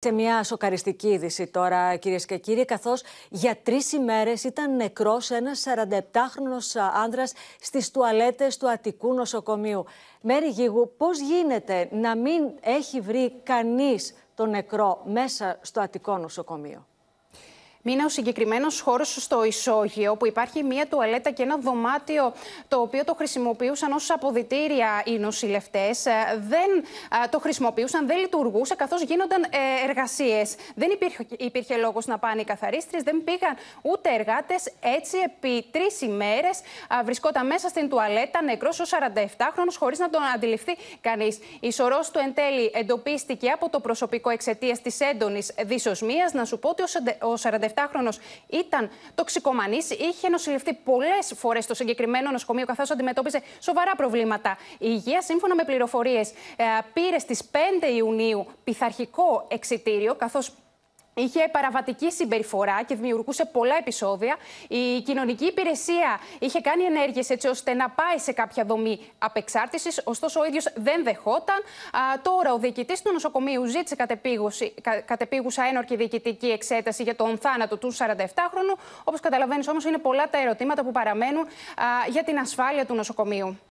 Σε μια σοκαριστική είδηση τώρα, κυρίες και κύριοι, καθώς για τρεις ημέρες ήταν νεκρός ένας 47χρονο άνδρας στις τουαλέτες του Αττικού Νοσοκομείου. Μέρη Γίγου, πώς γίνεται να μην έχει βρει κανείς τον νεκρό μέσα στο Αττικό Νοσοκομείο είναι ο συγκεκριμένος χώρος στο Ισόγειο, που υπάρχει μία τουαλέτα και ένα δωμάτιο το οποίο το χρησιμοποιούσαν ως αποδητήρια οι νοσηλευτές. Ε, δεν ε, το χρησιμοποιούσαν, δεν λειτουργούσε καθώς γίνονταν ε, εργασίες. Δεν υπήρχε, υπήρχε λόγος να πάνε οι καθαρίστρε, δεν πήγαν ούτε εργάτες. Έτσι, επί τρεις ημέρες βρισκόταν μέσα στην τουαλέτα νεκρός ο 47χρονο, χωρίς να τον αντιληφθεί κανείς. Η σωρό του εν τέλει εντοπίστηκε από το προσωπικό εξαιτίας της έντονης δυσοσμίας. Να σου πω ότι ο 47 ήταν τοξικομανής, είχε νοσηλευτεί πολλές φορές στο συγκεκριμένο νοσοκομείο, καθώς αντιμετώπιζε σοβαρά προβλήματα. Η υγείας, σύμφωνα με πληροφορίες, ε, πήρε στις 5 Ιουνίου πειθαρχικό εξητήριο, καθώς είχε παραβατική συμπεριφορά και δημιουργούσε πολλά επεισόδια. Η κοινωνική υπηρεσία είχε κάνει ενέργειες έτσι ώστε να πάει σε κάποια δομή απεξάρτησης, ωστόσο ο ίδιος δεν δεχόταν. Α, τώρα ο διοικητής του νοσοκομείου ζήτησε κατεπίγουσα ένορκη διοικητική εξέταση για τον θάνατο του 47χρονου. Όπως καταλαβαίνεις όμως, είναι πολλά τα ερωτήματα που παραμένουν για την ασφάλεια του νοσοκομείου.